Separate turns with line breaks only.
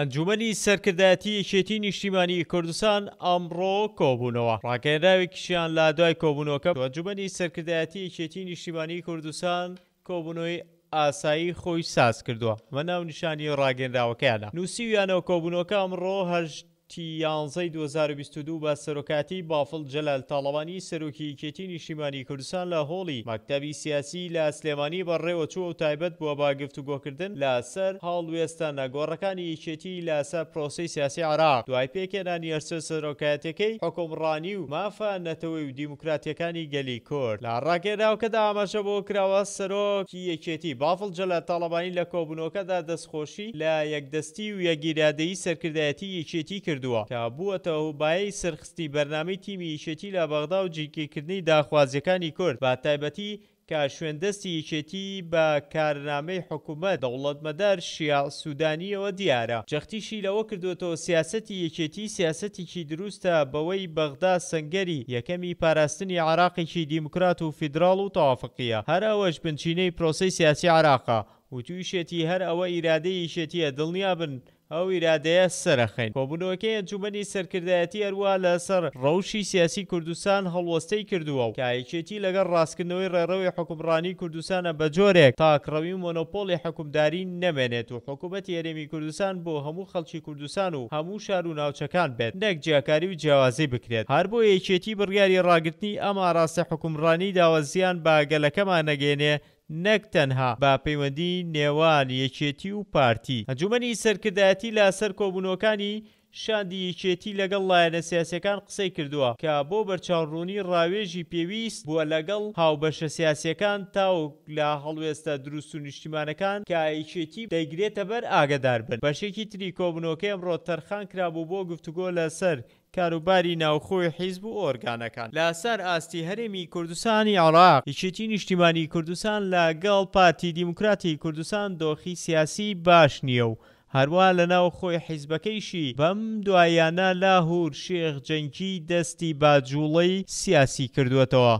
ئەنجومنی سەرکردایەتی یەکێتی نیشتیمانی کوردستان ئەمڕۆ کۆبوونەوە ڕاکێنراوێکیشیان لا دوای کۆبوونەوەکە ئەنجومنی سەرکردایەتی یەکێتی نیشتیمانی کوردستان کۆبوونەوەی ئاسایی خۆی ساز کردووە مە ناو نیشانی ڕاگەنراوەکەیانە نووسویانەوە کۆبوونەوەکە ئەمڕۆ هەشت یانزەی 2022 بە سەرۆکاتی بافڵ جەلال تاڵەوانی سەرۆکی کێتینی شیمانی کوردستان لە هۆڵی مەکتەبی سیاسی لە سلێمانی بەڕێوە چوە و تایبەت بووە با گفتوگۆکردن لە سەر هاڵوێستە نەگۆڕەکانی کێتی لە سەر پرۆسی سیاسی عراق دوای پێکێنانی ئەرسە سەرۆکایەتەکەی حکۆمڕانی و مافە نەتەوەی و دیموکراتیەکانی گەلی کورد لە ڕاکێداوکەدا ئاماژە بۆ کراوە سەرۆکی یەکێتی بافڵ جە لە تاڵەبانی لە کۆبنەوەکەدا دەستخۆشی لە یەکدەستی و یەگیرادەی سەرکردایەتی یەکێتی کرد کردووە تا بووەتەوە بای سرخستی بەرنامەی تیمی یشێتی لە بەغدا و جیکێکردنی داخوازیەکانی کورد با تایبەتی کە شوێندەستی یچێتی بە کارنامەی حکوومەت دەوڵەتمەدار شیع سوودانیەوە دیارە جەختیشی لەوە کردوێتەوە سیاستی یەکێتی سیاستێکی دروستە بەوەی بەغدا سنگەری یەکەمی پاراستنی عراقێکی دیموکرات و فیدرال و تەوافقیە هەر ئەوەش بنچینەی پرۆسی سیاسی عراقا و تویشێتی هەر ئەوە ئیرادەی یشێتیە دڵنیا بن ئەو ئیرادەیە سەرەخین کۆبوونەوەکەی ئەنجومی سەرکردایەتی ئەروە لە سەر ڕەوشی سیاسی کوردستان هەڵوەستەی کردووە و کایەکێتی لەگەڵ ڕاستکردنەوەی ڕێڕەوی حکومڕانی کوردستانە بە جۆرێک تاکڕەوی مۆنۆپۆلی حکومداری نەمێنێت و حکوومەتی هەرێمی کوردستان بۆ هەموو خەڵکی کوردستان و هەموو شار و ناوچەکان بێت نەک جیاکاری و جیاوازی بکرێت هەر بۆ یەکێتی بڕیاری ڕاگررتنی ئەم ئاراستە حکومڕانی داوازیان باگەلەکەمان نەگەێنێ نەک تەنها با پەیوەندی نێوان یەکێتی و پارتی هەنجومەنی سەرکردایەتی لا سەر کۆبوونەکانی شادی یەکێتی لەگەڵ لایەنە سیاسەکان قسەی کردووە کە بۆ بەرچاوڕوونی ڕاوێژی پێویست بووە لەگەڵ هاوبەشە سیاسەکان تاوک لە هەڵوێستە دروست و نیشتیمانەکان کایچێتی دەیگرێتە بەر ئاگدار بن بەشێکی تری کۆبنەوەکەی ئەمڕۆ تەرخان کرابوو بۆ گفتوگۆ لەسەر کاروباری ناوخۆی حیزب و ئۆرگانەکان لاسەر ئاستی هەرێمی کوردستانی عراق هیچێتی نیشتیمانی کوردستان لەگەڵ پارتی دیموکراتی کوردستان دۆخی سیاسی باش نییە و هەروە لەناو خۆی حیزبەکەیشی بەم دوایانە لاهور شێخ جەنکی دەستی باجوڵەی سیاسی کردوێتەوە